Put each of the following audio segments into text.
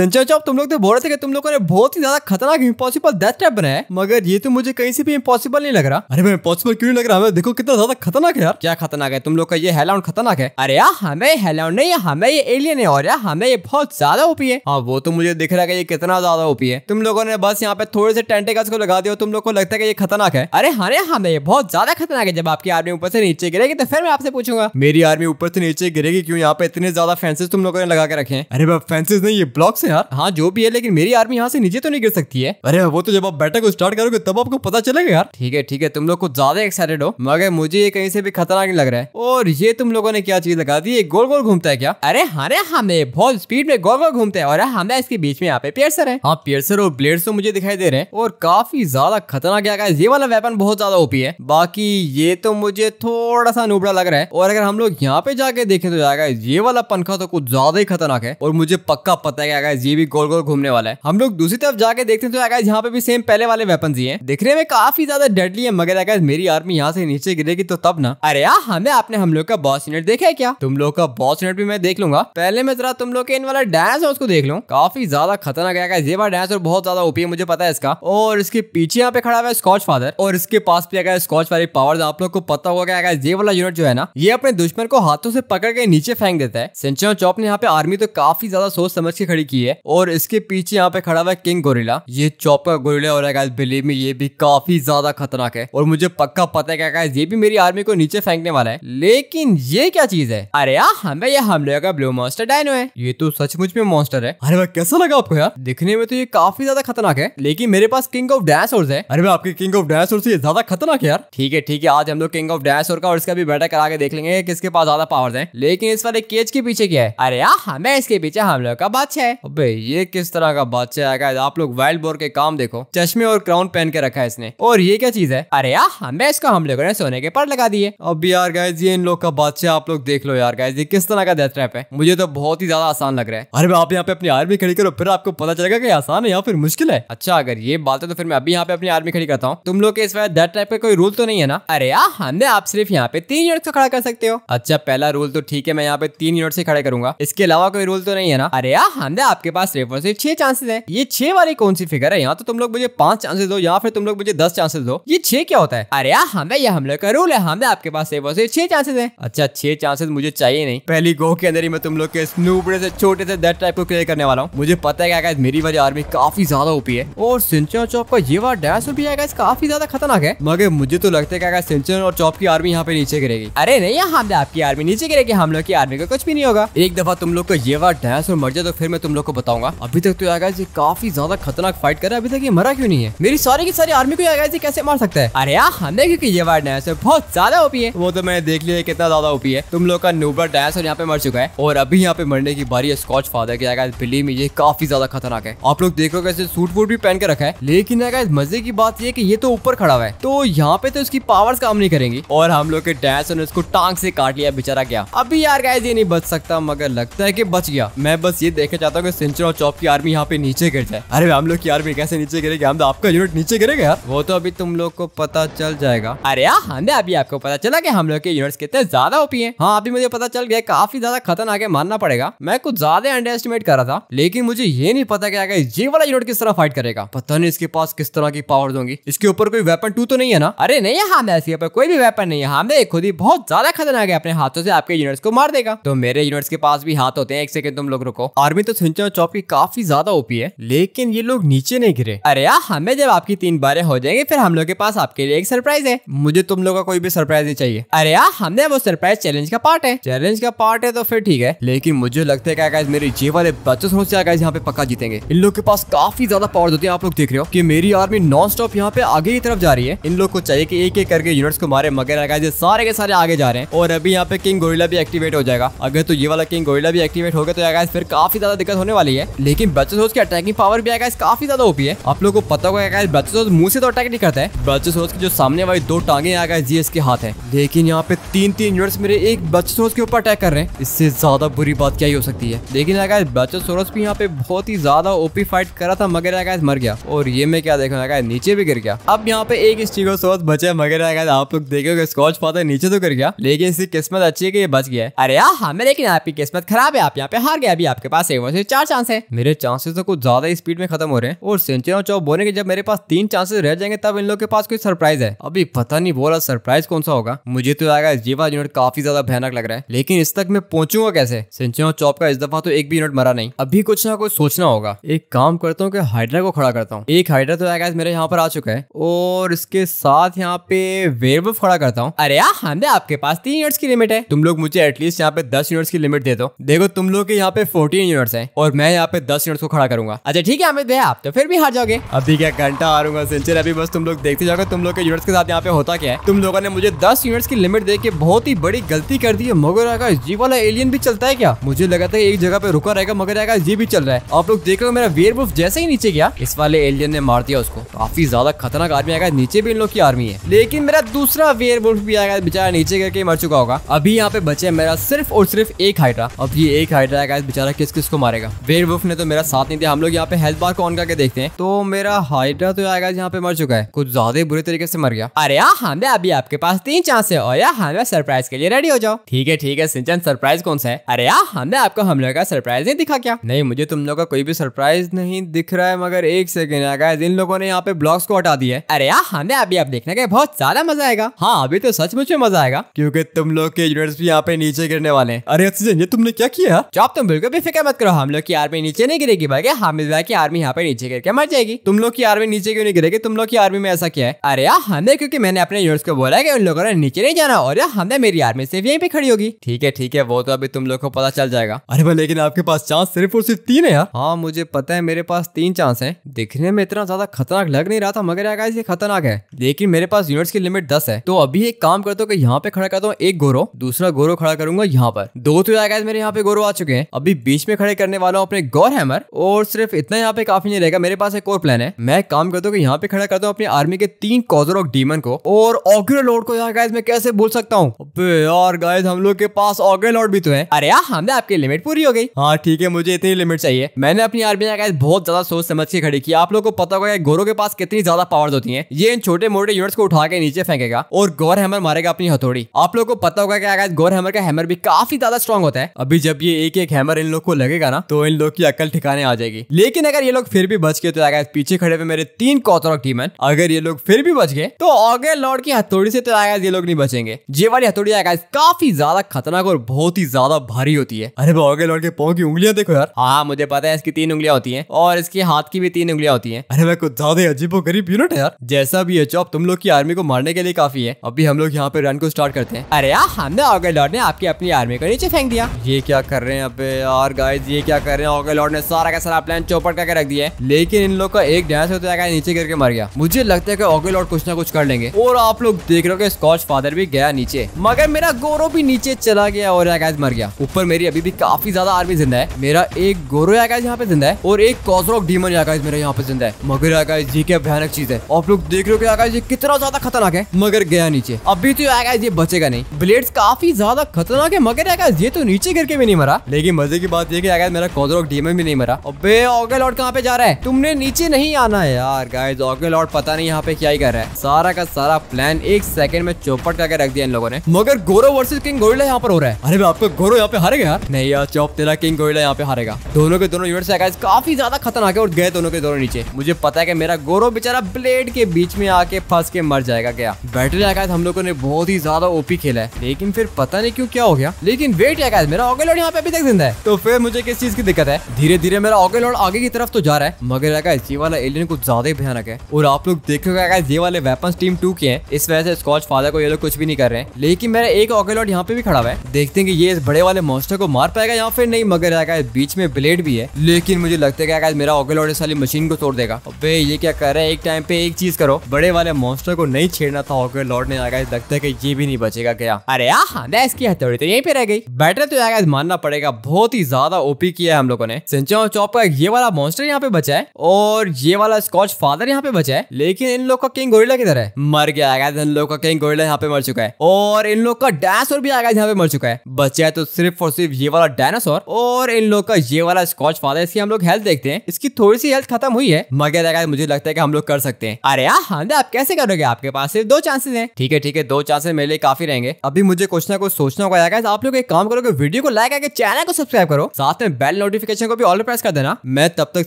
संचय तुम लोग तो बोल रहे थे कि तुम लोगों ने बहुत ही ज्यादा खतरनाक इम्पॉसिबल डेथ ट्रैप बनाया है मगर ये तो मुझे कहीं से भी इम्पॉसिबल नहीं लग रहा अरे मैं इम्पॉसिबल क्यों नहीं लग रहा हमें देखो कितना ज्यादा खतरनाक है यार क्या खतरनाक है तुम लोग का ये हेलाउंड खतरनाक है अरे यार हमें हेलाउंड नहीं हमें ये एलियन है और यार हमें ये बहुत ज्यादा ओपी है हाँ वो तो मुझे दिख रहा है ये कितना ज्यादा ओपी है तुम लोगों ने बस यहाँ पे थोड़े से टेंटेकल्स को लगा दिया तुम लोग को लगता है ये खतरनाक है अरे हरे हाँ हाँ, हमें ये बहुत ज्यादा खतरनाक है जब आपकी आर्मी ऊपर से नीचे गिरेगी तो फिर मैं आपसे पूछूंगा मेरी आर्मी ऊपर से नीचे गिरेगी क्यों यहाँ पे इतने ज्यादा फेंसेस तुम लोगों ने लगा के रखे अरे फेंसेस नहीं ये ब्लॉक्स यार हाँ जो भी है लेकिन मेरी आर्मी यहाँ से नीचे तो नहीं गिर सकती है अरे वो तो जब आप बैठक को स्टार्ट करोगे तब आपको पता चलेगा यार ठीक है ठीक है तुम लोग कुछ ज्यादा एक्साइटेड हो मगर मुझे ये कहीं से भी खतरनाक नहीं लग रहा है और ये तुम लोगों ने क्या चीज लगा दी गोल गोल घूमता है क्या अरे हरे हाँ हमें हाँ, बहुत स्पीड में गोल गोल घूमते हैं और हमें हाँ, इसके बीच में यहाँ पे पियर्सर है हाँ पियर्सर और ब्लेड तो मुझे दिखाई दे रहे हैं और काफी ज्यादा खतरनाक क्या ये वाला वेपन बहुत ज्यादा ओपी है बाकी ये तो मुझे थोड़ा सा नूबड़ा लग रहा है और अगर हम लोग यहाँ पे जाके देखें तो जाएगा ये वाला पंखा तो कुछ ज्यादा ही खतरनाक है और मुझे पक्का पता है गाइज ये भी गोल गोल घूमने वाला है हम लोग दूसरी तरफ जाके देखते हैं तो गाइज यहाँ पे भी सेम पहले वाले वेपन ही है दिखने में काफी ज्यादा डेडली है मगर गाइज मेरी आर्मी यहाँ से नीचे गिरेगी तो तब ना अरे यार हमें आपने हम लोग का बॉस यूनिट देखा है क्या तुम लोग का बॉस यूनिट भी मैं देख लूंगा पहले मैं जरा तुम लोग के इन वाला डांस है उसको देख लो काफी ज्यादा खतरनाक है ये वाला डांस और बहुत ज्यादा ओपी है मुझे पता है इसका और इसके पीछे यहाँ पे खड़ा हुआ है स्कॉच फादर और इसके पास भी आगे स्कॉच वाली पावर आप लोग को पता होगा क्या ये वाला यूनिट जो है ना ये अपने दुश्मन को हाथों से पकड़ के नीचे फेंक देता है सेंचुरी चौप ने यहाँ पे आर्मी तो काफी ज्यादा सोच समझ के खड़ी की की है और इसके पीछे यहाँ पे खड़ा हुआ है किंग गोरिला ये चौप का गोरिला और है बिलीव में ये भी काफी ज्यादा खतरनाक है और मुझे पक्का पता है क्या ये भी मेरी आर्मी को नीचे फेंकने वाला है लेकिन ये क्या चीज है अरे यार हमें ये हमले का ब्लू मॉन्स्टर डायनो है ये तो सचमुच में मॉन्स्टर है अरे भाई कैसा लगा आपको यार दिखने में तो ये काफी ज्यादा खतरनाक है लेकिन मेरे पास किंग ऑफ डायनासोर है अरे भाई आपके किंग ऑफ डायनासोर से ज्यादा खतरनाक है यार ठीक है ठीक है आज हम लोग किंग ऑफ डायनासोर का और इसका भी बैठा करा के देख लेंगे किसके पास ज्यादा पावर्स है लेकिन इस वाले केज के पीछे क्या है अरे यार हमें इसके पीछे हम लोग का बादशाह है अबे ये किस तरह का बादशाह है गाइस आप लोग वाइल्ड बोर के काम देखो चश्मे और क्राउन पहन के रखा है इसने और ये क्या चीज है अरे यार हमें इसका हम लोगों ने सोने के पर लगा दिए अब यार गाइज ये इन लोग का बादशाह आप लोग देख लो यार गाय ये किस तरह का डेथ ट्रैप है मुझे तो बहुत ही ज्यादा आसान लग रहा है अरे आप यहाँ पे अपनी आर्मी खड़ी करो फिर आपको पता चलेगा की आसान है या फिर मुश्किल है अच्छा अगर ये बात है तो फिर मैं अभी यहाँ पे अपनी आर्मी खड़ी करता हूँ तुम लोग के इस वजह डेथ ट्रैप पे कोई रूल तो नहीं है ना अरे यार हमने आप सिर्फ यहाँ पे तीन यूनिट को खड़ा कर सकते हो अच्छा पहला रूल तो ठीक है मैं यहाँ पे तीन यूनिट से खड़े करूंगा इसके अलावा कोई रूल तो नहीं है ना अरे यार हमने आप आपके पास रेफर से छह चांसेस है ये छह वाली कौन सी फिगर है यहाँ तो तुम लोग मुझे पांच चांसेस दो या फिर तुम लोग मुझे दस चांसेस दो ये छह क्या होता है अरे यार हमें यह हमले का रूल है हमें आपके पास रेफर से छह चांसेस है अच्छा छह चांसेस मुझे चाहिए नहीं पहली गो के अंदर ही मैं तुम लोग के स्नूबड़े से छोटे से दस टाइप को क्लियर करने वाला हूँ मुझे पता है क्या मेरी वाली आर्मी काफी ज्यादा ओपी है और सिंचन चौप का ये बार डैश भी है काफी ज्यादा खतरनाक है मगर मुझे तो लगता है क्या सिंचन और चौप की आर्मी यहाँ पे नीचे गिरेगी अरे नहीं यहाँ आपकी आर्मी नीचे गिरेगी हम लोग की आर्मी का कुछ भी नहीं होगा एक दफा तुम लोग को ये बार डैश और मर जाए तो फिर मैं तुम लोग आपको बताऊंगा अभी तक तो यार गाइस काफी ज्यादा खतरनाक फाइट कर रहा है अभी तक ये मरा क्यों नहीं है मेरी सारी की सारी आर्मी को यार गाइस कैसे मार सकता है अरे यार हमें क्योंकि ये वार्ड डायस बहुत ज्यादा ओपी है वो तो मैंने देख लिया कितना ज्यादा ओपी है तुम लोग का नूबर डायस यहाँ पे मर चुका है और अभी यहाँ पे मरने की बारी स्कॉच फादर की गाइस बिलीव में ये काफी ज्यादा खतरनाक है आप लोग देख रहे कैसे सूट वूट भी पहन के रखा है लेकिन यार मजे की बात ये की ये तो ऊपर खड़ा हुआ है तो यहाँ पे तो उसकी पावर काम नहीं करेंगी और हम लोग के डैस ने उसको टांग से काट लिया बेचारा गया अभी यार गाय ये नहीं बच सकता मगर लगता है कि बच गया मैं बस ये देखना चाहता हूँ सिंचर और चौप की आर्मी यहाँ पे नीचे गिर जाए अरे हम लोग की आर्मी कैसे नीचे गिरेगी हम तो आपका यूनिट नीचे गिरेगा यार वो तो अभी तुम लोग को पता चल जाएगा अरे यार हमें अभी आपको पता चला की हम लोग के यूनिट कितने ज्यादा ओपी है हाँ अभी मुझे पता चल गया काफी ज्यादा खतरनाक है मानना पड़ेगा मैं कुछ ज्यादा अंडर एस्टिमेट कर रहा था लेकिन मुझे ये नहीं पता क्या ये वाला यूनिट किस तरह फाइट करेगा पता नहीं इसके पास किस तरह की पावर दूंगी इसके ऊपर कोई वेपन टू तो नहीं है ना अरे नहीं मैं इसके ऊपर कोई भी वेपन नहीं है मैं खुद ही बहुत ज्यादा खतरनाक है अपने हाथों से आपके यूनिट्स को मार देगा तो मेरे यूनिट्स के पास भी हाथ होते हैं एक सेकंड तुम लोग रुको आर्मी तो सिंचर चौप की काफी ज्यादा ओपी है लेकिन ये लोग नीचे नहीं गिरे अरे यार हमें जब आपकी तीन बारे हो जाएंगे फिर हम लोग के पास आपके लिए एक सरप्राइज है मुझे तुम लोग का कोई भी सरप्राइज नहीं चाहिए अरे यार हमने वो सरप्राइज चैलेंज का पार्ट है चैलेंज का पार्ट है तो फिर ठीक है लेकिन मुझे लगता है मेरे जे वाले बच्चे सोच गाइज यहाँ पे पक्का जीतेंगे इन लोग के पास काफी ज्यादा पावर होती है आप लोग देख रहे हो की मेरी आर्मी नॉन स्टॉप यहाँ पे आगे की तरफ जा रही है इन लोग को चाहिए की एक एक करके यूनिट्स को मारे मगर गाइज सारे के सारे आगे जा रहे हैं और अभी यहाँ पे किंग गोरिला भी एक्टिवेट हो जाएगा अगर तो ये वाला किंग गोरिला भी एक्टिवेट हो गया तो फिर काफी ज्यादा दिक्कत होने वाली है लेकिन ब्रचेसोर्स की अटैकिंग पावर भी आएगा काफी ज्यादा ओपी है आप लोगों को पता होगा आकाश ब्रचेसोर्स मुंह से तो अटैक नहीं करता है ब्रचेसोर्स की जो सामने वाली दो टांगे आ गए जीएस के हाथ है लेकिन यहाँ पे तीन तीन यूनिट्स मेरे एक ब्रचेसोर्स के ऊपर अटैक कर रहे हैं इससे ज्यादा बुरी बात क्या ही हो सकती है लेकिन आकाश ब्रचेसोरस भी यहाँ पे बहुत ही ज्यादा ओपी फाइट करा था मगर आकाश मर गया और ये मैं क्या देखा आकाश नीचे भी गिर गया अब यहाँ पे एक स्टीगोसोरस बचा मगर आकाश आप लोग देखोगे स्कॉच फादर नीचे तो गिर गया लेकिन इसकी किस्मत अच्छी है कि ये बच गया है अरे हाँ हमें लेकिन आपकी किस्मत खराब है आप यहाँ पे हार गया अभी आपके पास एक चार चांस है मेरे चांसेस तो कुछ ज्यादा स्पीड में खत्म हो रहे हैं और सेंचुरी चौक बोलने के जब मेरे पास तीन चांसेस रह जाएंगे तब इन लोग के पास कोई सरप्राइज है अभी पता नहीं बोला सरप्राइज कौन सा होगा मुझे तो लगा इस जीवा यूनिट काफी ज्यादा भयानक लग रहा है लेकिन इस तक मैं पहुंचूंगा कैसे सेंचुरी चौप का इस दफा तो एक भी यूनिट मरा नहीं अभी कुछ ना कुछ सोचना होगा एक काम करता हूँ की हाइड्रा को खड़ा करता हूँ एक हाइड्रा तो आया मेरे यहाँ पर आ चुका है और इसके साथ यहाँ पे वेव खड़ा करता हूँ अरे यार आपके पास तीन यूनिट्स की लिमिट है तुम लोग मुझे एटलीस्ट यहाँ पे दस यूनिट्स की लिमिट दे दो देखो तुम लोग के यहाँ पे फोर्टीन यूनिट्स है और और मैं यहाँ पे दस यूनिट को खड़ा करूंगा अच्छा ठीक है अमित आप तो फिर भी हार जाओगे अभी क्या घंटा हारूंगा सिंचर अभी बस तुम लोग देखते जाओगे तुम लोग के यूनिट्स के साथ यहाँ पे होता क्या है तुम लोगों ने मुझे दस यूनिट्स की लिमिट दे के बहुत ही बड़ी गलती कर दी है मगर आगा जी वाला एलियन भी चलता है क्या मुझे लगा था एक जगह पे रुका रहेगा मगर आगा जी भी चल रहा है आप लोग देख रहे हो मेरा वेयर जैसे ही नीचे गया इस वाले एलियन ने मार दिया उसको काफी ज्यादा खतरनाक आर्मी आएगा नीचे भी इन लोग की आर्मी है लेकिन मेरा दूसरा वेयर भी आएगा बेचारा नीचे करके मर चुका होगा अभी यहाँ पे बचे मेरा सिर्फ और सिर्फ एक हाइड्रा अब ये एक हाइड्रा आएगा बेचारा किस किस को मारेगा वेर वुफ ने तो मेरा साथ नहीं दिया हम लोग यहाँ पे हेल्थ बार को ऑन करके देखते हैं तो मेरा हाइड्रा तो आएगा यहाँ पे मर चुका है कुछ ज्यादा ही बुरे तरीके से मर गया अरे हाँ हमें अभी आपके पास तीन चांस है और हाँ हमें सरप्राइज के लिए रेडी हो जाओ ठीक है ठीक है सिंचन सरप्राइज कौन सा है अरे यार हमें आपको हम लोग का सरप्राइज नहीं दिखा क्या नहीं मुझे तुम लोग का कोई भी सरप्राइज नहीं दिख रहा है मगर एक सेकेंड आगा इन लोगों ने यहाँ पे ब्लॉग्स को हटा दिया है अरे यार हमें अभी आप देखने का बहुत ज्यादा मजा आएगा हाँ अभी तो सच मुझे मजा आएगा क्योंकि तुम लोग के यूनिट्स भी यहाँ पे नीचे गिरने वाले हैं अरे ये तुमने क्या किया तुम बिल्कुल भी फिक्र मत करो हम लोग की आर्मी नीचे नहीं गिरेगी भाई हामिद भाई की आर्मी यहाँ पे नीचे गिर के मर जाएगी तुम लोग की आर्मी नीचे क्यों नहीं गिरेगी तुम लोग की आर्मी में ऐसा क्या है अरे यार हमें क्योंकि मैंने अपने यूनिट्स को बोला कि उन लोगों ने नीचे नहीं जाना और यार हमें मेरी आर्मी सिर्फ यहीं पे खड़ी होगी ठीक है ठीक है वो तो अभी तुम लोग को पता चल जाएगा अरे भाई लेकिन आपके पास चांस सिर्फ और सिर्फ तीन है यार हाँ मुझे पता है मेरे पास तीन चांस है दिखने में इतना ज्यादा खतरनाक लग नहीं रहा था मगर यार ये खतरनाक है लेकिन मेरे पास यूनिट्स की लिमिट दस है तो अभी एक काम करता हूँ यहाँ पे खड़ा करता हूँ एक गोरो दूसरा गोरो खड़ा करूंगा यहाँ पर दो तो यार मेरे यहाँ पे गोरो आ चुके हैं अभी बीच में खड़े करने वाला हूँ अपने गौर हैमर और सिर्फ इतना यहाँ पे काफी नहीं रहेगा मेरे पास एक और प्लान है मैं काम करता हूँ कि यहाँ पे खड़ा करता हूँ अपनी आर्मी के तीन कॉजरोक डीमन को और ऑगर लॉर्ड को यार गाइज मैं कैसे बोल सकता हूँ यार गाइज हम लोग के पास ऑगर लॉर्ड भी तो है अरे यार हाँ, हमने आपकी लिमिट पूरी हो गई हाँ ठीक है मुझे इतनी लिमिट चाहिए मैंने अपनी आर्मी गाइज बहुत ज्यादा सोच समझ के खड़ी की आप लोग को पता होगा गोरों के पास कितनी ज्यादा पावर होती है ये इन छोटे मोटे यूनिट्स को उठा के नीचे फेंकेगा और गौर हैमर मारेगा अपनी हथौड़ी आप लोग को पता होगा कि गौर हैमर का हैमर भी काफी ज्यादा स्ट्रॉन्ग होता है अभी जब ये एक एक हैमर इन लोग को लगेगा ना तो इन लोग की अकल ठिकाने आ जाएगी लेकिन अगर ये लोग फिर भी बच गए तो आगे पीछे खड़े हुए मेरे तीन कौतरक टीम है अगर ये लोग फिर भी बच गए तो अगर लॉर्ड की हथौड़ी से तो आगे ये लोग नहीं बचेंगे ये वाली हथौड़ी आगाज काफी ज्यादा खतरनाक और बहुत ही ज्यादा भारी होती है अरे आगे लॉर्ड के पाओ की उंगलियां देखो यार हाँ मुझे पता है इसकी तीन उंगलियां होती है और इसके हाथ की भी तीन उंगलियां होती है अरे मैं कुछ ज्यादा अजीबो गरीब यूनिट है यार जैसा भी है चौप तुम लोग की आर्मी को मारने के लिए काफी है अभी हम लोग यहाँ पे रन को स्टार्ट करते हैं अरे यार हमने आगे लॉर्ड ने आपकी अपनी आर्मी को नीचे फेंक दिया ये क्या कर रहे हैं अब यार गाइज ये क्या कर रहे होंगे लॉर्ड ने सारा का सारा प्लान चौपट करके रख दिया है लेकिन इन लोग का एक डांस होता है नीचे करके मर गया मुझे लगता है कि ओगे लॉर्ड कुछ ना कुछ कर लेंगे और आप लोग देख रहे हो स्कॉच फादर भी गया नीचे मगर मेरा गोरो भी नीचे चला गया और आकाश मर गया ऊपर मेरी अभी भी काफी ज्यादा आर्मी जिंदा है मेरा एक गोरो आकाश यहाँ पे जिंदा है और एक कॉजरॉक डीमन आकाश मेरा यहाँ पे जिंदा है मगर आकाश जी क्या भयानक चीज है आप लोग देख रहे हो कि याकाज ये कितना ज्यादा खतरनाक है मगर गया नीचे अभी तो आकाश ये बचेगा नहीं ब्लेड काफी ज्यादा खतरनाक है मगर आकाश ये तो नीचे करके भी नहीं मरा लेकिन मजे की बात यह की याकाज मेरा रोक डीमे भी नहीं मरा अबे ऑगे लॉर्ड कहाँ पे जा रहा है तुमने नीचे नहीं आना है यार गाइज ऑगे लॉर्ड पता नहीं यहाँ पे क्या ही कर रहा है सारा का सारा प्लान एक सेकंड में चौपट करके रख दिया इन लोगों ने मगर गोरो वर्सेज किंग गोरिल्ला यहाँ पर हो रहा है अरे आपको गोरो यहाँ पे हारेगा यार नहीं यार चौप तेरा किंग गोरिल्ला यहाँ पे हारेगा दोनों के दोनों यूनिट है काफी ज्यादा खतरनाक है और गए दोनों के दोनों नीचे मुझे पता है की मेरा गोरो बेचारा ब्लेड के बीच में आके फंस के मर जाएगा क्या बैटरी आकाश हम लोगों ने बहुत ही ज्यादा ओपी खेला है लेकिन फिर पता नहीं क्यों क्या हो गया लेकिन वेट आकाश मेरा ऑगे लॉर्ड यहाँ पे अभी तक जिंदा है तो फिर मुझे किस चीज की दिक्कत दिक्कत है धीरे धीरे मेरा ऑगे लॉर्ड आगे की तरफ तो जा रहा है मगर ये वाला एलियन कुछ ज्यादा ही भयानक है और आप लोग देखोगे ये वाले वेपन टीम टू के हैं इस वजह से स्कॉच फादर को ये लोग कुछ भी नहीं कर रहे हैं लेकिन मेरा एक ऑगे लॉर्ड यहाँ पे भी खड़ा हुआ है देखते हैं कि ये इस बड़े वाले मॉन्स्टर को मार पाएगा या फिर नहीं मगर बीच में ब्लेड भी है लेकिन मुझे लगता है कि मेरा ऑगे लॉर्ड इस वाली मशीन को तोड़ देगा अबे ये क्या कर रहा है एक टाइम पे एक चीज करो बड़े वाले मॉन्स्टर को नहीं छेड़ना था ऑगे लॉर्ड ने आगे लगता है कि ये भी नहीं बचेगा क्या अरे आहा इसकी हथौड़ी तो यहीं पे रह गई बैटर तो आगा मानना पड़ेगा बहुत ही ज्यादा ओपी किया हम लोगों ने सिंचा और चॉप का ये वाला मॉन्स्टर यहाँ पे बचा है और ये वाला स्कॉच फादर यहाँ पे बचा है लेकिन इन लोग का किंग गोरिला किधर है मर गया आगाज इन लोग का किंग गोरिला यहाँ पे मर चुका है और इन लोग का डायनासोर भी आ गया यहाँ पे मर चुका है बचा है तो सिर्फ और सिर्फ ये वाला डायनासोर और इन लोग का ये वाला स्कॉच फादर इसकी हम लोग हेल्थ देखते हैं इसकी थोड़ी सी हेल्थ खत्म हुई है मर गया आगाज मुझे लगता है कि हम लोग कर सकते हैं अरे यार आप कैसे करोगे आपके पास सिर्फ दो चांसेस है ठीक है ठीक है दो चांसेस मेरे लिए काफी रहेंगे अभी मुझे कुछ ना कुछ सोचना होगा आप लोग एक काम करोगे वीडियो को लाइक आगे चैनल को सब्सक्राइब करो साथ में बेल नोटिफिकेशन को भी ऑल प्रेस कर देना मैं तब तक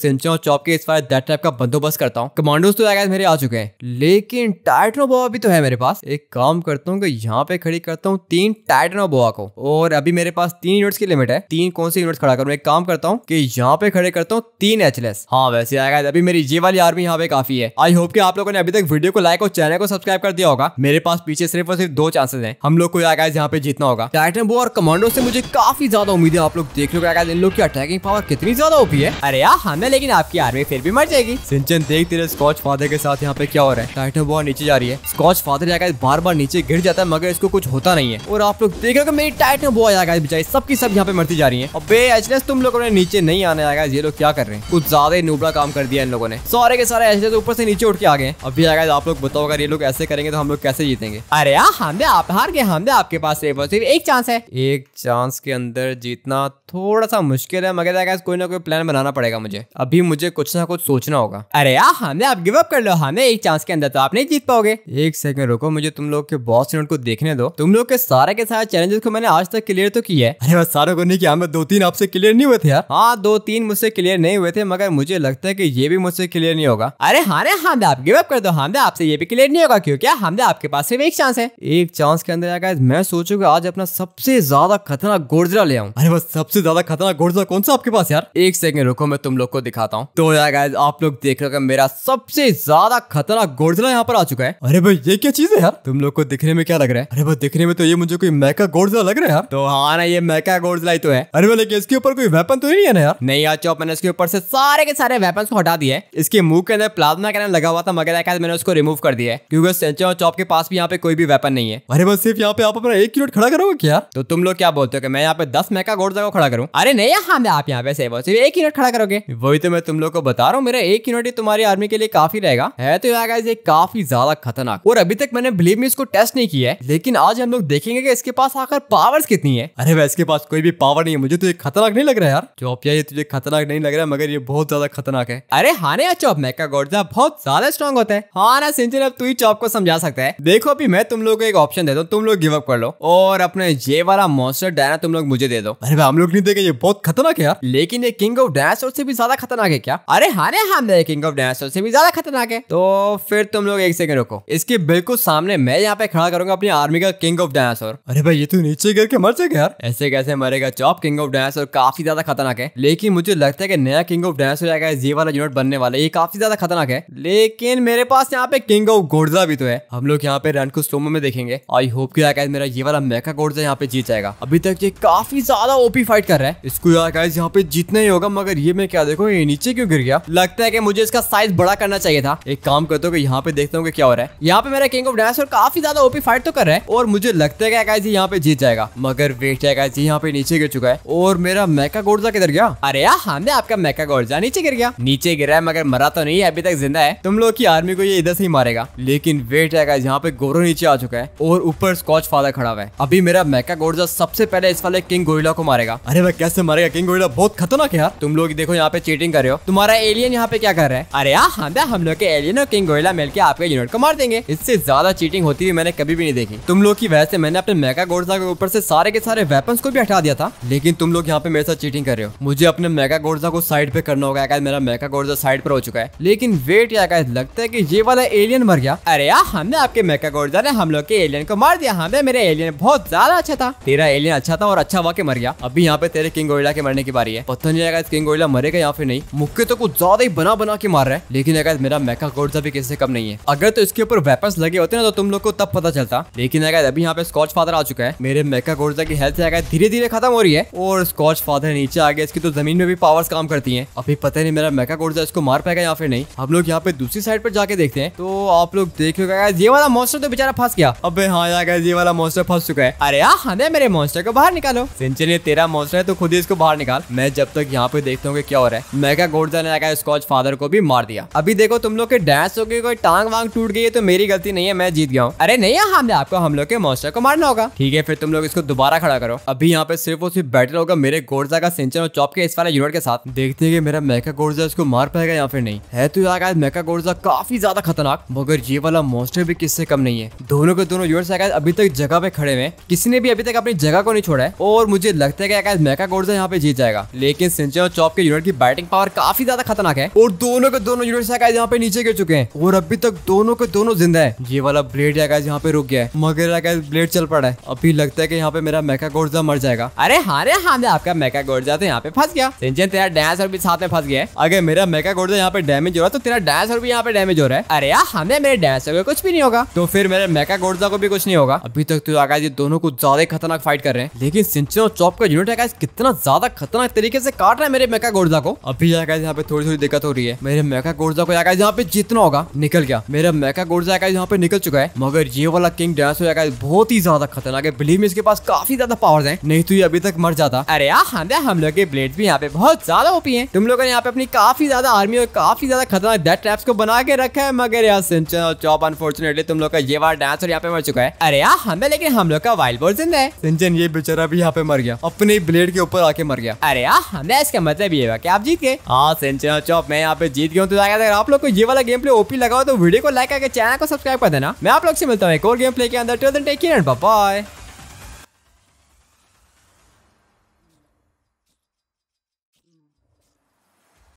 सिंचो चौप के इस फायर दैट टाइप का बंदोबस्त करता हूँ कमांडोज तो आगे मेरे आ चुके हैं लेकिन टाइटनो बोआ भी तो है मेरे पास एक काम करता हूँ की यहाँ पे खड़ी करता हूँ तीन टाइटनो बोआ को और अभी मेरे पास तीन यूनिट्स की लिमिट है तीन कौन से यूनिट्स खड़ा करूँ एक काम करता हूँ कि यहाँ पे खड़े करता हूँ तीन एचलेस हाँ वैसे आएगा अभी मेरी ये वाली आर्मी यहाँ पे काफी है आई होप कि आप लोगों ने अभी तक वीडियो को लाइक और चैनल को सब्सक्राइब कर दिया होगा मेरे पास पीछे सिर्फ और सिर्फ दो चांसेस हैं हम लोग को यहाँ पे जीतना होगा टाइटन बो और कमांडो से मुझे काफी ज्यादा उम्मीद है आप लोग देख लो इन लोग की अटैक अटैकिंग पावर कितनी ज्यादा ओपी है अरे यार हमें हाँ लेकिन आपकी आर्मी फिर भी मर जाएगी सिंचन देख तेरे स्कॉच फादर के साथ यहाँ पे क्या हो रहा है टाइटन बहुत नीचे जा रही है स्कॉच फादर जाकर बार बार नीचे गिर जाता है मगर इसको कुछ होता नहीं है और आप लोग देख रहे हो मेरी टाइटन बहुत आगा बेचारी सबकी सब यहाँ पे मरती जा रही है और एचनेस तुम लोगों ने नीचे नहीं आने आएगा ये लोग क्या कर रहे हैं कुछ ज्यादा ही नुबड़ा काम कर दिया इन लोगों ने सारे के सारे एचनेस ऊपर से नीचे उठ के आ गए अभी आगा आप लोग बताओ अगर ये लोग ऐसे करेंगे तो हम लोग कैसे जीतेंगे अरे यार हम हाँ आप हार गए हम हाँ आपके पास सिर्फ एक चांस है एक चांस के अंदर जीतना थोड़ा सा मुश्किल है मगर यार कोई ना कोई प्लान बनाना पड़ेगा मुझे अभी मुझे कुछ ना कुछ सोचना होगा अरे यार हमें आप गिव अप कर लो हमें एक चांस के अंदर तो आप नहीं जीत पाओगे एक सेकंड रुको मुझे तुम लोग के बॉस नोट को देखने दो तुम लोग के सारे के सारे चैलेंजेस को मैंने आज तक क्लियर तो किया है अरे बस सारों को नहीं किया मैं दो तीन आपसे क्लियर नहीं हुए थे यार हाँ दो तीन मुझसे क्लियर नहीं हुए थे मगर मुझे लगता है की ये भी मुझसे क्लियर नहीं होगा अरे हाँ रे हाँ आप गिव अप कर दो हाँ आपसे ये भी क्लियर नहीं होगा क्योंकि हमने आपके पास सिर्फ एक चांस है एक चांस के अंदर मैं सोचूंगा आज अपना सबसे ज्यादा खतरनाक गोर्जरा ले आऊँ अरे बस सबसे ज्यादा खतरनाक गोर्जरा कौन सा हो आपके पास यार एक सेकंड रुको मैं तुम लोग को दिखाता हूँ तो यार गाइस आप लोग देख रहे हो मेरा सबसे ज्यादा खतरनाक गोडजिला यहाँ पर आ चुका है अरे भाई ये क्या चीज है यार तुम लोग को दिखने में क्या लग रहा है अरे भाई दिखने में तो ये मुझे कोई मैका गोडजिला लग रहा है यार तो हाँ ना ये मैका गोडजिला ही तो है अरे भाई इसके ऊपर कोई वेपन तो नहीं है ना यार नहीं यार चौप मैंने इसके ऊपर से सारे के सारे वेपन को हटा दिया है इसके मुंह के अंदर प्लाज्मा कैनन लगा हुआ था मगर मैंने उसको रिमूव कर दिया है क्योंकि सेंचर और चौप के पास भी यहाँ पे कोई भी वेपन नहीं है अरे भाई सिर्फ यहाँ पे आप अपना एक यूनिट खड़ा करोगे क्या तो तुम लोग क्या बोलते हो कि मैं यहाँ पे दस मैका गोडजिला को खड़ा करूँ अरे नहीं हम आप यहाँ पे सेव हो सिर्फ तो एक यूनिट खड़ा करोगे वही तो मैं तुम लोग को बता रहा हूँ मेरा एक यूनिट ही तुम्हारी आर्मी के लिए काफी रहेगा है तो यहाँ गाइस ये काफी ज्यादा खतरनाक और अभी तक मैंने बिलीव में इसको टेस्ट नहीं किया है लेकिन आज हम लोग देखेंगे कि इसके पास आकर पावर्स कितनी है अरे भाई इसके पास कोई भी पावर नहीं है मुझे तो ये खतरनाक नहीं लग रहा यार चौप ये तुझे खतरनाक नहीं लग रहा मगर ये बहुत ज्यादा खतरनाक है अरे हाने ना चौप मैका गोडा बहुत ज्यादा स्ट्रॉन्ग होता है हाँ ना सिंचन अब तू ही चौप को समझा सकता है देखो अभी मैं तुम लोग को एक ऑप्शन देता हूँ तुम लोग गिव अप कर लो और अपने ये वाला मॉन्स्टर डायना तुम लोग मुझे दे दो अरे भाई हम लोग नहीं देखे ये बहुत खतरनाक है यार लेकिन ये किंग ऑफ डायनासोर से भी ज्यादा खतरनाक है क्या अरे हाँ हम किंग ऑफ डायनासोर से भी ज्यादा खतरनाक है तो फिर तुम लोग एक सेकंड रुको इसके बिल्कुल सामने मैं यहाँ पे खड़ा करूंगा अपनी आर्मी का किंग ऑफ डायनासोर अरे भाई ये तो नीचे गिर के मर जाएगा यार ऐसे कैसे मरेगा चौप किंग ऑफ डायनासोर काफी ज्यादा खतरनाक है लेकिन मुझे लगता है कि नया किंग ऑफ डायनासोर आएगा ये वाला यूनिट बनने वाला ये काफी ज्यादा खतरनाक है लेकिन मेरे पास यहाँ पे किंग ऑफ गोडजा भी तो है हम लोग यहाँ पे रन को स्टोमो में देखेंगे आई होप की मेरा ये वाला मेका गोडजा यहाँ पे जीत जाएगा अभी तक ये काफी ज्यादा ओपी फाइट कर रहा है इसको यार यहाँ पे जितना ही होगा मगर ये मैं क्या देखो ये नीचे क्यों गिर गया लगता है कि मुझे इसका साइज बड़ा करना चाहिए था एक काम करते हो यहाँ पे देखता हूँ क्या हो रहा है यहाँ पे मेरा किंग ऑफ डायनासोर काफी ज्यादा ओपी फाइट तो कर रहा है और मुझे लगता है क्या यहाँ पे जीत जाएगा मगर वेट है जी यहाँ पे नीचे गिर चुका है और मेरा मैका गोर्जा किधर गया अरे यार हमने आपका मैका गोर्जा नीचे गिर गया नीचे गिरा है मगर मरा तो नहीं है अभी तक जिंदा है तुम लोग की आर्मी को ये इधर से ही मारेगा लेकिन वेट है यहाँ पे गोरो नीचे आ चुका है और ऊपर स्कॉच फादर खड़ा हुआ है अभी मेरा मैका गोर्जा सबसे पहले इस वाले किंग गोरिला को मारेगा अरे मैं कैसे मारेगा किंग गोरिला बहुत खतरनाक है यार तुम लोग देखो यहाँ पे चीटिंग कर रहे हो तुम्हारा एलियन यहाँ पे क्या कर रहा है अरे यार हम हम लोग के एलियन और किंग गोयला मिल के आपके यूनिट को मार देंगे इससे ज्यादा चीटिंग होती हुई मैंने कभी भी नहीं देखी तुम लोग की वजह से मैंने अपने मेगा गोडा के ऊपर से सारे के सारे वेपन को भी हटा दिया था लेकिन तुम लोग यहाँ पे मेरे साथ चीटिंग कर रहे हो मुझे अपने मेगा गोडसा को साइड पे करना होगा मेरा मेगा गोडसा साइड पर हो चुका है लेकिन वेट या लगता है की ये वाला एलियन मर गया अरे यार हमने आपके मेगा गोडसा ने हम लोग के एलियन को मार दिया हमें मेरे एलियन बहुत ज्यादा अच्छा था तेरा एलियन अच्छा था और अच्छा वाके मर गया अभी यहाँ पे तेरे किंग गोयला के मरने के की बारी है पता नहीं लगा किंग गोरिल्ला मरेगा या फिर नहीं मुक्के तो कुछ ज्यादा ही बना बना के मार रहा है लेकिन अगर मेरा मेका गोर्जा भी किसी कम नहीं है अगर तो इसके ऊपर वेपन लगे होते ना तो तुम लोग को तब पता चलता लेकिन अगर अभी यहाँ पे स्कॉच फादर आ चुका है मेरे मेका गोर्जा की हेल्थ अगर धीरे धीरे खत्म हो रही है और स्कॉच फादर नीचे आ गया इसकी तो जमीन में भी पावर्स काम करती है अभी पता नहीं मेरा मेका गोर्जा इसको मार पाएगा या फिर नहीं हम लोग यहाँ पे दूसरी साइड पर जाके देखते हैं तो आप लोग देख लो ये वाला मॉन्स्टर तो बेचारा फंस गया अब हाँ यार ये वाला मॉन्स्टर फंस चुका है अरे यार हमें हाँ मेरे मॉन्स्टर को बाहर निकालो सिंचन ये तेरा मॉन्स्टर है तो खुद ही इसको बाहर निकाल फिलहाल मैं जब तक यहाँ पे देखता हूँ कि क्या हो रहा है क्या गोडजा ने आया स्कॉच फादर को भी मार दिया अभी देखो तुम लोग के डैश हो गई कोई टांग वांग टूट गई है तो मेरी गलती नहीं है मैं जीत गया हूँ अरे नहीं हमने आपको हम लोग के मोस्टर को मारना होगा ठीक है फिर तुम लोग इसको दोबारा खड़ा करो अभी यहाँ पे सिर्फ और सिर्फ बैटल होगा मेरे गोर्जा का सिंचन और चौप के इस वाले यूनिट के साथ देखते हैं कि मेरा मैका गोडजा इसको मार पाएगा या फिर नहीं है तो यार मेका गोडजा काफी ज्यादा खतरनाक मगर ये वाला मोस्टर भी किससे कम नहीं है दोनों के दोनों यूनिट शायद अभी तक जगह पे खड़े हुए किसी ने भी अभी तक अपनी जगह को नहीं छोड़ा है और मुझे लगता है कि मेका गोडजा यहाँ पे जीत जाएगा जाएगा लेकिन सिंचन और चौप के यूनिट की बैटिंग पावर काफी ज्यादा खतरनाक है और दोनों के दोनों यूनिट शायद यहाँ पे नीचे गिर चुके हैं और अभी तक दोनों के दोनों जिंदा है ये वाला ब्लेड जाएगा यहाँ पे रुक गया है मगर ब्लेड चल पड़ा है अभी लगता है की यहाँ पे मेरा मेका गोर्जा मर जाएगा अरे हारे हाँ, हाँ आपका मेका गोर्जा तो यहाँ पे फंस गया सिंचन तेरा डांसर भी साथ में फंस गया अगर मेरा मेका गोर्जा यहाँ पे डैमेज हो रहा है तो तेरा डांसर भी यहाँ पे डैमेज हो रहा है अरे यार हमें हाँ मेरे डांसर को कुछ भी नहीं होगा तो फिर मेरे मेका गोर्जा को भी कुछ नहीं होगा अभी तक तो आकाश ये दोनों को ज्यादा खतरनाक फाइट कर रहे हैं लेकिन सिंचन और चौप का यूनिट आकाश कितना ज्यादा खतरनाक खतरनाक तरीके से काट रहा है मेरे मेका गोर्जा को अभी यहाँ पे थोड़ी थोड़ी दिक्कत हो रही है मेरे मेका गोर्जा को यहाँ पे जितना होगा निकल गया मेरा मेका गोर्जा यहाँ पे निकल चुका है मगर ये वाला किंग डांस हो आका बहुत ही ज्यादा खतरनाक है बिलीव में इसके पास काफी ज्यादा पावर है नहीं तो ये अभी तक मर जाता अरे यार हाँ हम लोग के ब्लेड भी यहाँ पे बहुत ज्यादा ओपी है तुम लोगों ने यहाँ पे अपनी काफी ज्यादा आर्मी और काफी ज्यादा खतरनाक डेथ ट्रैप्स को बना के रखा है मगर यार सिंचन और चौप अनफॉर्चुनेटली तुम लोग का ये बार डांस यहाँ पे मर चुका है अरे यार हमें हाँ लेकिन हम लोग का वाइल्ड बोर्ड जिंदा है सिंचन ये बेचारा भी यहाँ पे मर गया अपने ब्लेड के ऊपर आके मर गया अरे मैच इसका मतलब ये हुआ कि आप जीत गए हाँ सेंचुरी चौप मैं यहाँ पे जीत गया हूँ तो अगर आप लोग को ये वाला गेम प्ले ओपी लगाओ तो वीडियो को लाइक करके चैनल को सब्सक्राइब कर देना मैं आप लोग से मिलता हूँ एक और गेम प्ले के अंदर टेक बाय